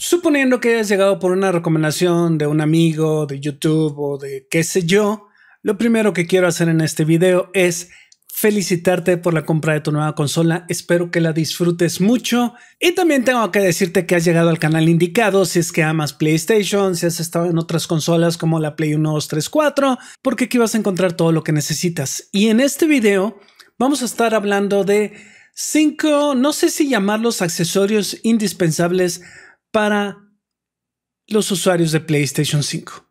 Suponiendo que hayas llegado por una recomendación de un amigo, de YouTube o de qué sé yo, lo primero que quiero hacer en este video es felicitarte por la compra de tu nueva consola, espero que la disfrutes mucho y también tengo que decirte que has llegado al canal indicado si es que amas PlayStation, si has estado en otras consolas como la Play 1, 2, 3, 4, porque aquí vas a encontrar todo lo que necesitas. Y en este video vamos a estar hablando de 5, no sé si llamarlos accesorios indispensables para los usuarios de PlayStation 5.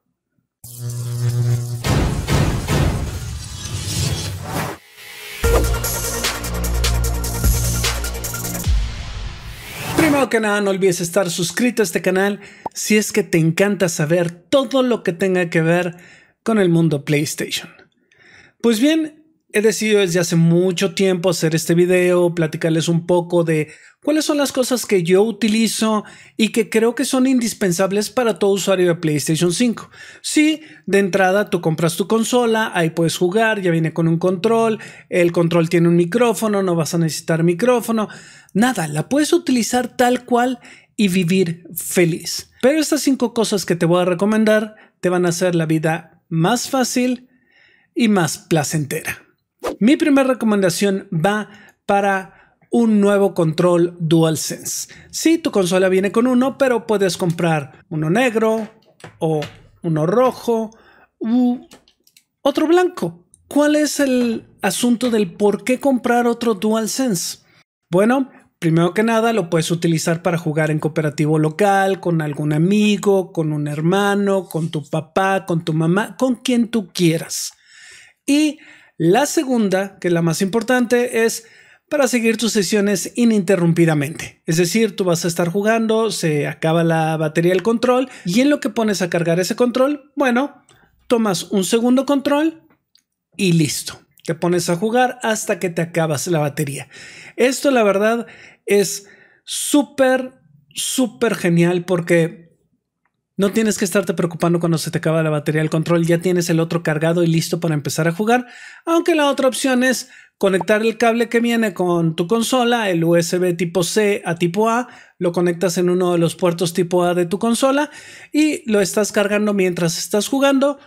Primero que nada, no olvides estar suscrito a este canal si es que te encanta saber todo lo que tenga que ver con el mundo PlayStation. Pues bien, he decidido desde hace mucho tiempo hacer este video, platicarles un poco de cuáles son las cosas que yo utilizo y que creo que son indispensables para todo usuario de PlayStation 5. Sí, de entrada tú compras tu consola, ahí puedes jugar, ya viene con un control, el control tiene un micrófono, no vas a necesitar micrófono, nada, la puedes utilizar tal cual y vivir feliz. Pero estas cinco cosas que te voy a recomendar te van a hacer la vida más fácil y más placentera. Mi primera recomendación va para un nuevo control DualSense. Sí, tu consola viene con uno, pero puedes comprar uno negro o uno rojo u otro blanco. ¿Cuál es el asunto del por qué comprar otro DualSense? Bueno, primero que nada lo puedes utilizar para jugar en cooperativo local, con algún amigo, con un hermano, con tu papá, con tu mamá, con quien tú quieras. Y la segunda, que es la más importante, es para seguir tus sesiones ininterrumpidamente. Es decir, tú vas a estar jugando, se acaba la batería del control y en lo que pones a cargar ese control, bueno, tomas un segundo control y listo. Te pones a jugar hasta que te acabas la batería. Esto la verdad es súper, súper genial porque no tienes que estarte preocupando cuando se te acaba la batería del control, ya tienes el otro cargado y listo para empezar a jugar, aunque la otra opción es conectar el cable que viene con tu consola, el USB tipo C a tipo A, lo conectas en uno de los puertos tipo A de tu consola y lo estás cargando mientras estás jugando,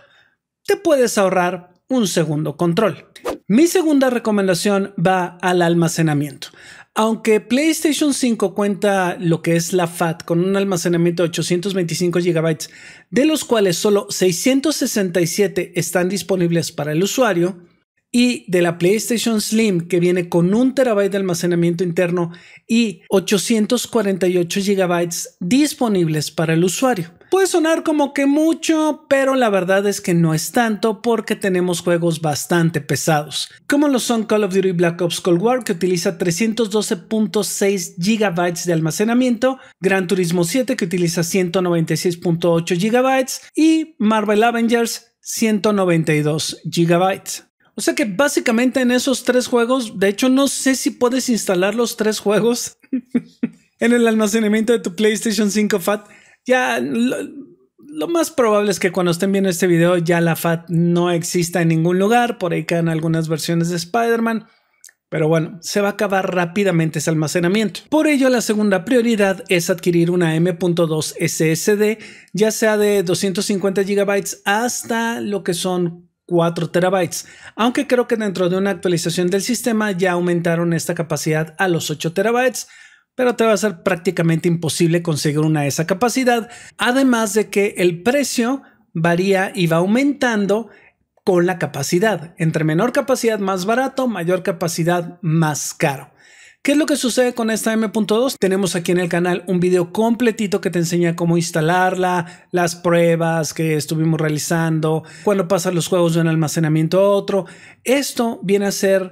te puedes ahorrar un segundo control. Mi segunda recomendación va al almacenamiento. Aunque PlayStation 5 cuenta lo que es la FAT con un almacenamiento de 825 GB, de los cuales solo 667 están disponibles para el usuario, y de la PlayStation Slim que viene con un terabyte de almacenamiento interno y 848 GB disponibles para el usuario. Puede sonar como que mucho, pero la verdad es que no es tanto porque tenemos juegos bastante pesados, como lo son Call of Duty Black Ops Cold War que utiliza 312.6 GB de almacenamiento, Gran Turismo 7 que utiliza 196.8 GB y Marvel Avengers 192 GB. O sea que básicamente en esos tres juegos, de hecho no sé si puedes instalar los tres juegos en el almacenamiento de tu PlayStation 5 FAT. Ya lo, más probable es que cuando estén viendo este video ya la FAT no exista en ningún lugar, por ahí quedan algunas versiones de Spider-Man. Pero bueno, se va a acabar rápidamente ese almacenamiento. Por ello, la segunda prioridad es adquirir una M.2 SSD, ya sea de 250 GB hasta lo que son 4 terabytes, aunque creo que dentro de una actualización del sistema ya aumentaron esta capacidad a los 8 terabytes, pero te va a ser prácticamente imposible conseguir una de esa capacidad, además de que el precio varía y va aumentando con la capacidad. Entre menor capacidad más barato, mayor capacidad más caro. ¿Qué es lo que sucede con esta M.2? Tenemos aquí en el canal un video completito que te enseña cómo instalarla, las pruebas que estuvimos realizando, cuando pasan los juegos de un almacenamiento a otro. Esto viene a ser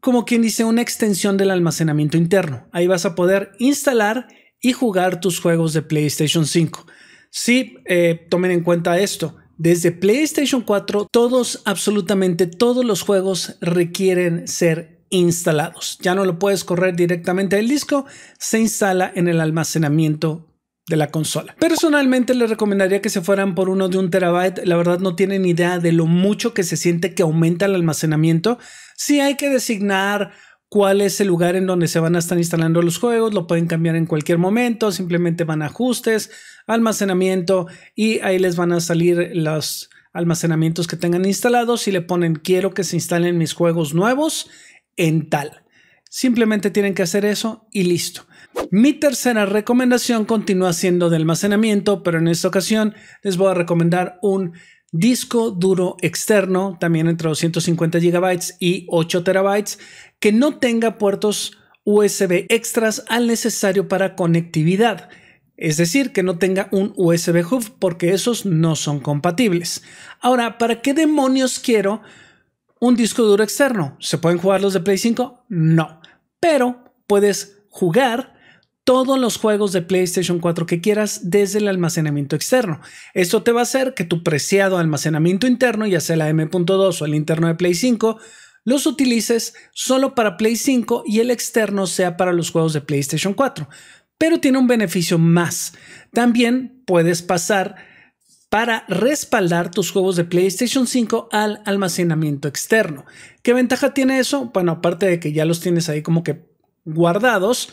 como quien dice una extensión del almacenamiento interno. Ahí vas a poder instalar y jugar tus juegos de PlayStation 5. Sí, eh, tomen en cuenta esto. Desde PlayStation 4, todos, absolutamente todos los juegos requieren ser instalados. Ya no lo puedes correr directamente del disco, se instala en el almacenamiento de la consola. Personalmente les recomendaría que se fueran por uno de un terabyte. La verdad no tienen idea de lo mucho que se siente que aumenta el almacenamiento. Si hay que designar cuál es el lugar en donde se van a estar instalando los juegos, lo pueden cambiar en cualquier momento, simplemente van a ajustes, almacenamiento y ahí les van a salir los almacenamientos que tengan instalados y le ponen quiero que se instalen mis juegos nuevos en tal. Simplemente tienen que hacer eso y listo. Mi tercera recomendación continúa siendo de almacenamiento, pero en esta ocasión les voy a recomendar un disco duro externo, también entre 250 gigabytes y 8 terabytes, que no tenga puertos USB extras al necesario para conectividad. Es decir, que no tenga un USB hub porque esos no son compatibles. Ahora, ¿para qué demonios quiero un disco duro externo. ¿Se pueden jugar los de Play 5? No. Pero puedes jugar todos los juegos de PlayStation 4 que quieras desde el almacenamiento externo. Esto te va a hacer que tu preciado almacenamiento interno, ya sea la M.2 o el interno de Play 5, los utilices solo para Play 5 y el externo sea para los juegos de PlayStation 4. Pero tiene un beneficio más. También puedes pasar para respaldar tus juegos de PlayStation 5 al almacenamiento externo. ¿Qué ventaja tiene eso? Bueno, aparte de que ya los tienes ahí como que guardados,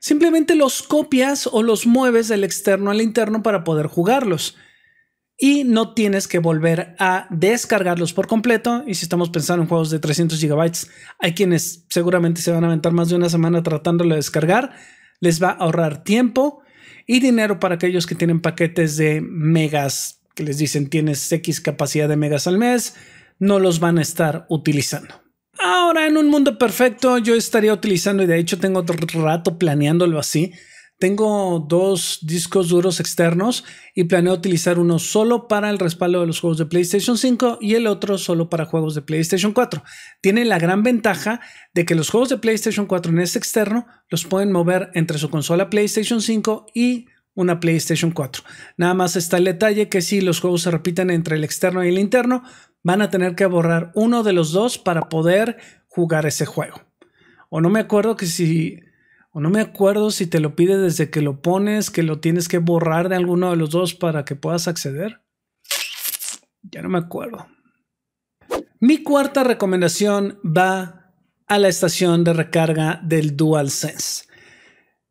simplemente los copias o los mueves del externo al interno para poder jugarlos. Y no tienes que volver a descargarlos por completo. Y si estamos pensando en juegos de 300 GB, hay quienes seguramente se van a aventar más de una semana tratándolo de descargar. Les va a ahorrar tiempo y dinero para aquellos que tienen paquetes de megas que les dicen tienes X capacidad de megas al mes, no los van a estar utilizando. Ahora, en un mundo perfecto, yo estaría utilizando, y de hecho tengo otro rato planeándolo así, tengo dos discos duros externos y planeo utilizar uno solo para el respaldo de los juegos de PlayStation 5 y el otro solo para juegos de PlayStation 4. Tiene la gran ventaja de que los juegos de PlayStation 4 en este externo los pueden mover entre su consola PlayStation 5 y una PlayStation 4. Nada más está el detalle que si los juegos se repiten entre el externo y el interno, van a tener que borrar uno de los dos para poder jugar ese juego. O no me acuerdo que si o no me acuerdo si te lo pide desde que lo pones, que lo tienes que borrar de alguno de los dos para que puedas acceder. Ya no me acuerdo. Mi cuarta recomendación va a la estación de recarga del DualSense.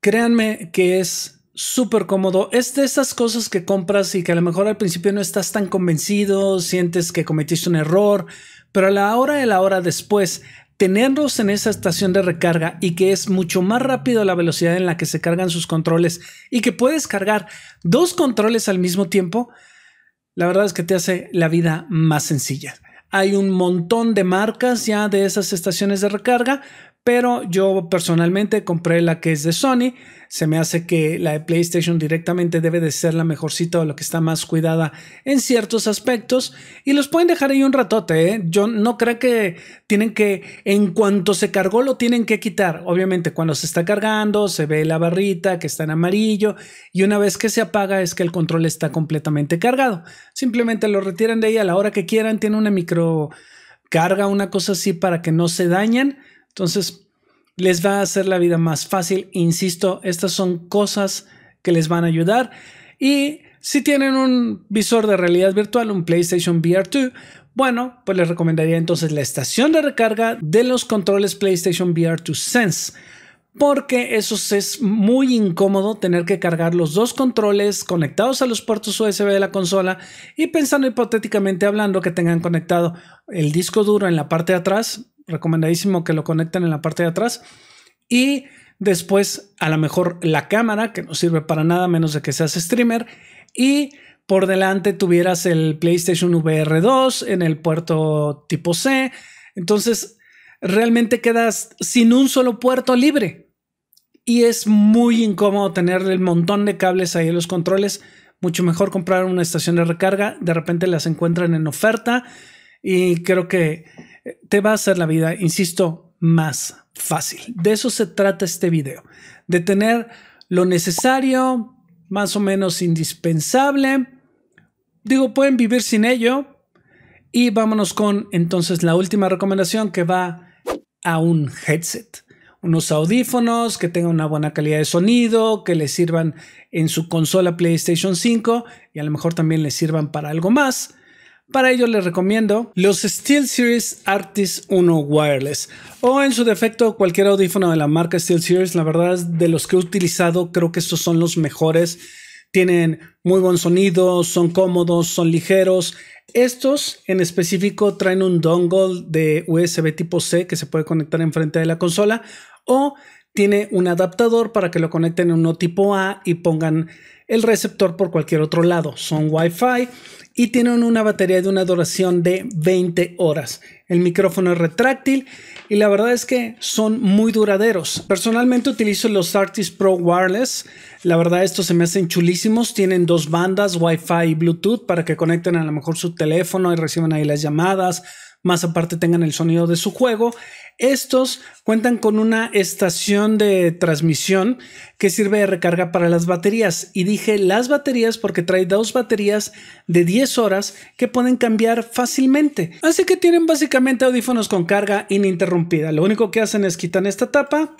Créanme que es súper cómodo. Es de esas cosas que compras y que a lo mejor al principio no estás tan convencido, sientes que cometiste un error, pero a la hora de la hora después, tenerlos en esa estación de recarga y que es mucho más rápido la velocidad en la que se cargan sus controles y que puedes cargar dos controles al mismo tiempo, la verdad es que te hace la vida más sencilla. Hay un montón de marcas ya de esas estaciones de recarga, pero yo personalmente compré la que es de Sony. Se me hace que la de PlayStation directamente debe de ser la mejorcita o lo que está más cuidada en ciertos aspectos. Y los pueden dejar ahí un ratote. ¿eh? Yo no creo que tienen que, en cuanto se cargó, lo tienen que quitar. Obviamente, cuando se está cargando, se ve la barrita que está en amarillo. Y una vez que se apaga, es que el control está completamente cargado. Simplemente lo retiran de ahí a la hora que quieran. Tiene una micro carga, una cosa así para que no se dañen entonces, les va a hacer la vida más fácil. Insisto, estas son cosas que les van a ayudar. Y si tienen un visor de realidad virtual, un PlayStation VR2, bueno, pues les recomendaría entonces la estación de recarga de los controles PlayStation VR2 Sense. Porque eso es muy incómodo tener que cargar los dos controles conectados a los puertos USB de la consola y pensando hipotéticamente hablando que tengan conectado el disco duro en la parte de atrás, recomendadísimo que lo conecten en la parte de atrás. Y después, a lo mejor la cámara, que no sirve para nada menos de que seas streamer. Y por delante tuvieras el PlayStation VR 2 en el puerto tipo C. Entonces, realmente quedas sin un solo puerto libre. Y es muy incómodo tener el montón de cables ahí en los controles. Mucho mejor comprar una estación de recarga. De repente las encuentran en oferta. Y creo que te va a hacer la vida, insisto, más fácil. De eso se trata este video, de tener lo necesario, más o menos indispensable. Digo, pueden vivir sin ello. Y vámonos con entonces la última recomendación que va a un headset. Unos audífonos que tengan una buena calidad de sonido, que les sirvan en su consola PlayStation 5 y a lo mejor también les sirvan para algo más. Para ello les recomiendo los SteelSeries Artist 1 Wireless o en su defecto cualquier audífono de la marca SteelSeries. La verdad es de los que he utilizado creo que estos son los mejores. Tienen muy buen sonido, son cómodos, son ligeros. Estos en específico traen un dongle de USB tipo C que se puede conectar enfrente de la consola o tiene un adaptador para que lo conecten en uno tipo A y pongan el receptor por cualquier otro lado. Son Wi-Fi y tienen una batería de una duración de 20 horas. El micrófono es retráctil y la verdad es que son muy duraderos. Personalmente utilizo los Artist Pro Wireless. La verdad estos se me hacen chulísimos. Tienen dos bandas, Wi-Fi y Bluetooth, para que conecten a lo mejor su teléfono y reciban ahí las llamadas. Más aparte tengan el sonido de su juego estos cuentan con una estación de transmisión que sirve de recarga para las baterías. Y dije las baterías porque trae dos baterías de 10 horas que pueden cambiar fácilmente. Así que tienen básicamente audífonos con carga ininterrumpida. Lo único que hacen es quitan esta tapa.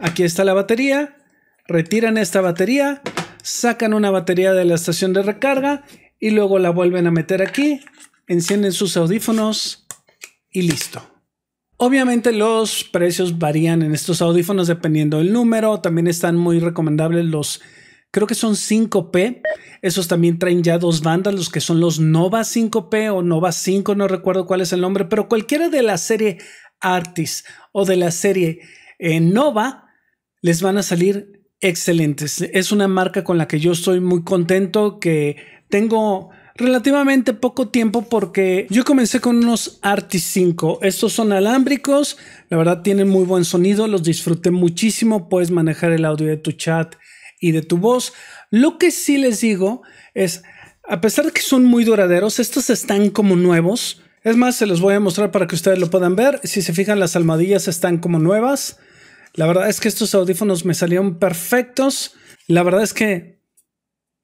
Aquí está la batería. Retiran esta batería. Sacan una batería de la estación de recarga. Y luego la vuelven a meter aquí. Encienden sus audífonos. Y listo. Obviamente los precios varían en estos audífonos dependiendo del número. También están muy recomendables los, creo que son 5P. Esos también traen ya dos bandas, los que son los Nova 5P o Nova 5, no recuerdo cuál es el nombre, pero cualquiera de la serie Artis o de la serie eh, Nova les van a salir excelentes. Es una marca con la que yo estoy muy contento, que tengo relativamente poco tiempo porque yo comencé con unos Artis 5. Estos son alámbricos, la verdad tienen muy buen sonido, los disfruté muchísimo, puedes manejar el audio de tu chat y de tu voz. Lo que sí les digo es, a pesar de que son muy duraderos, estos están como nuevos. Es más, se los voy a mostrar para que ustedes lo puedan ver. Si se fijan, las almohadillas están como nuevas. La verdad es que estos audífonos me salieron perfectos. La verdad es que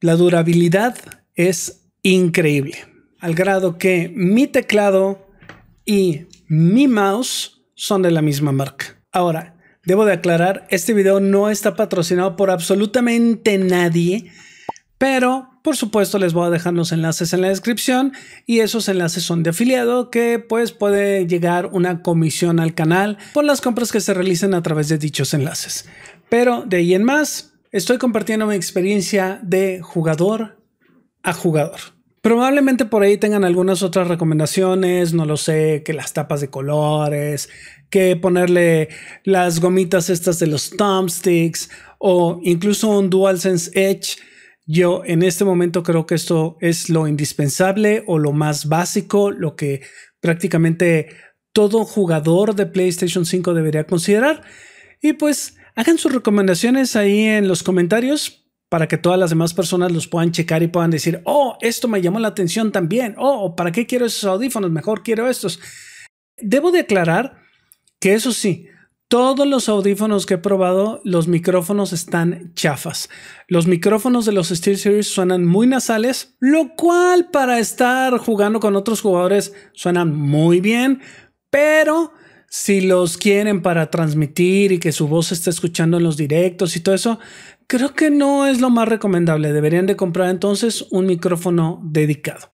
la durabilidad es increíble. Al grado que mi teclado y mi mouse son de la misma marca. Ahora, debo de aclarar, este video no está patrocinado por absolutamente nadie, pero por supuesto les voy a dejar los enlaces en la descripción y esos enlaces son de afiliado que pues puede llegar una comisión al canal por las compras que se realicen a través de dichos enlaces. Pero de ahí en más, estoy compartiendo mi experiencia de jugador a jugador. Probablemente por ahí tengan algunas otras recomendaciones, no lo sé, que las tapas de colores, que ponerle las gomitas estas de los thumbsticks o incluso un DualSense Edge. Yo en este momento creo que esto es lo indispensable o lo más básico, lo que prácticamente todo jugador de PlayStation 5 debería considerar. Y pues hagan sus recomendaciones ahí en los comentarios para que todas las demás personas los puedan checar y puedan decir, oh, esto me llamó la atención también, oh, ¿para qué quiero esos audífonos? Mejor quiero estos. Debo declarar que eso sí, todos los audífonos que he probado, los micrófonos están chafas. Los micrófonos de los Series suenan muy nasales, lo cual para estar jugando con otros jugadores suenan muy bien, pero si los quieren para transmitir y que su voz se esté escuchando en los directos y todo eso, creo que no es lo más recomendable. Deberían de comprar entonces un micrófono dedicado.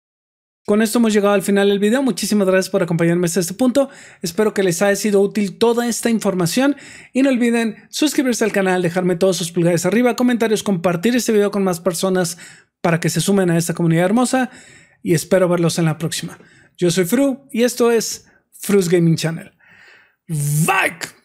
Con esto hemos llegado al final del video. Muchísimas gracias por acompañarme hasta este punto. Espero que les haya sido útil toda esta información. Y no olviden suscribirse al canal, dejarme todos sus pulgares arriba, comentarios, compartir este video con más personas para que se sumen a esta comunidad hermosa. Y espero verlos en la próxima. Yo soy Fru y esto es Fru's Gaming Channel. Vike!